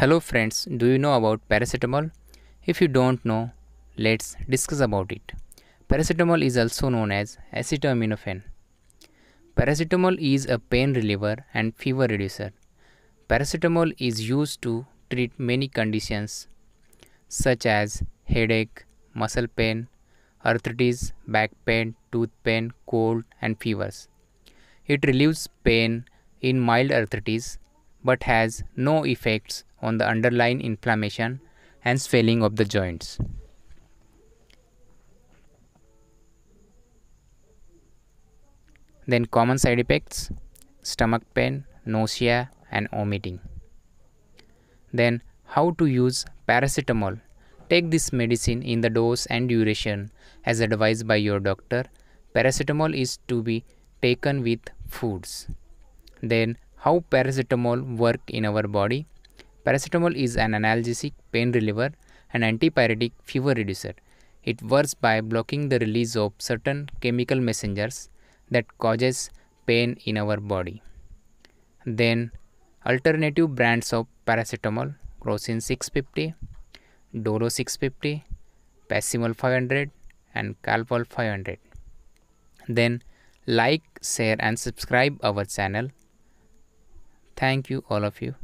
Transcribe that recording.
Hello friends, do you know about paracetamol? If you don't know, let's discuss about it. Paracetamol is also known as acetaminophen. Paracetamol is a pain reliever and fever reducer. Paracetamol is used to treat many conditions such as headache, muscle pain, arthritis, back pain, tooth pain, cold and fevers. It relieves pain in mild arthritis but has no effects on the underlying inflammation and swelling of the joints. Then common side effects, stomach pain, nausea and vomiting. Then how to use paracetamol. Take this medicine in the dose and duration as advised by your doctor. Paracetamol is to be taken with foods. Then how paracetamol work in our body? Paracetamol is an analgesic, pain reliever, and antipyretic, fever reducer. It works by blocking the release of certain chemical messengers that causes pain in our body. Then alternative brands of paracetamol Crocin 650, Dolo 650, Passimol 500 and Calpol 500. Then like, share and subscribe our channel. Thank you all of you.